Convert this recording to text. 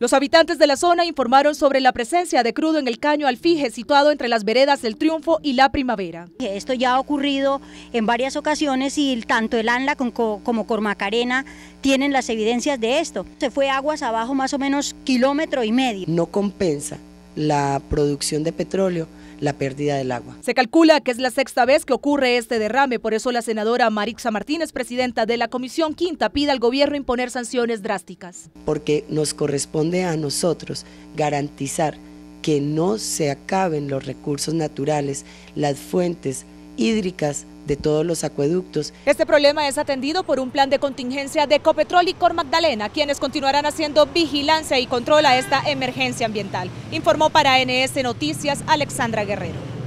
Los habitantes de la zona informaron sobre la presencia de crudo en el caño alfije situado entre las veredas del Triunfo y la Primavera. Esto ya ha ocurrido en varias ocasiones y tanto el ANLA como Cormacarena tienen las evidencias de esto. Se fue aguas abajo más o menos kilómetro y medio. No compensa la producción de petróleo, la pérdida del agua. Se calcula que es la sexta vez que ocurre este derrame, por eso la senadora Marixa Martínez, presidenta de la Comisión Quinta, pide al gobierno imponer sanciones drásticas. Porque nos corresponde a nosotros garantizar que no se acaben los recursos naturales, las fuentes hídricas de todos los acueductos. Este problema es atendido por un plan de contingencia de Copetrol y Cor Magdalena, quienes continuarán haciendo vigilancia y control a esta emergencia ambiental. Informó para NS Noticias Alexandra Guerrero.